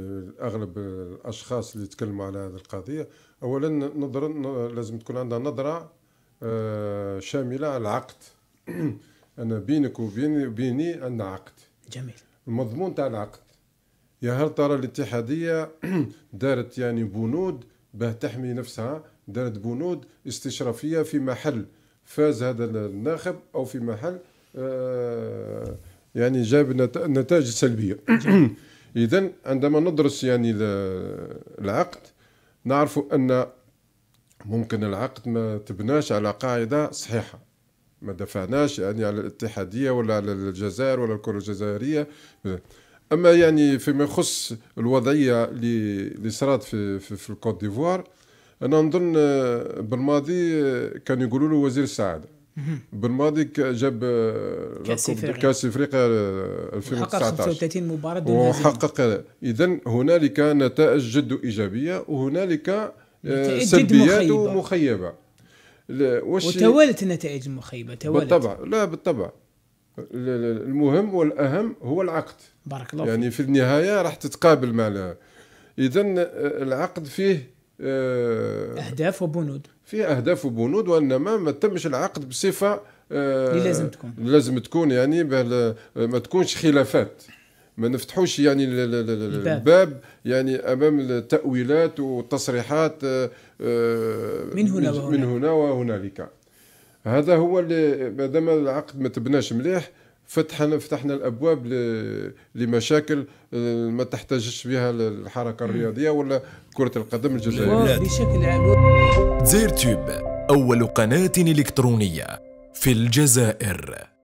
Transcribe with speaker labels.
Speaker 1: اغلب الاشخاص اللي تكلموا على هذه القضيه اولا نظرا لازم تكون عندنا نظره آه، شامله على العقد انا بينك وبيني بيني عندنا عقد جميل المضمون تاع العقد يا هل ترى الاتحاديه دارت يعني بنود باه تحمي نفسها دارت بنود استشرافيه في محل فاز هذا الناخب او في محل آه، يعني جاب نتائج سلبيه اذا عندما ندرس يعني العقد نعرف ان ممكن العقد ما تبناش على قاعده صحيحه ما دفعناش يعني على الاتحاديه ولا على الجزائر ولا الكره الجزائريه اما يعني فيما يخص الوضعيه اللي صارت في في, في الكوت ديفوار انا نظن بالماضي كانوا يقولوا له وزير السعاده بالماضي جاب آه، كاس افريقيا كاس افريقيا 2019 آه، 35 مباراه دون وحقق اذا هنالك نتائج جد ايجابيه وهنالك آه، سلبيات مخيبة. مخيبه وتوالت النتائج المخيبه توالت بالطبع لا بالطبع المهم والاهم هو العقد بارك الله يعني في النهايه راح تتقابل مع اذا العقد فيه آه، اهداف وبنود في اهداف وبنود وانما ما تمش العقد بصفه آه، اللي لازم تكون لازم تكون يعني ما تكونش خلافات ما نفتحوش يعني الباب. الباب يعني امام التاويلات والتصريحات آه، من هنا وهنا من هنا وهنالك هذا هو اللي ما دام العقد ما تبناش مليح فتحنا فتحنا الابواب لمشاكل آه، ما تحتاجش بها الحركه الرياضيه ولا كره القدم الجزائريه بشكل عام زير تيوب اول قناه الكترونيه في الجزائر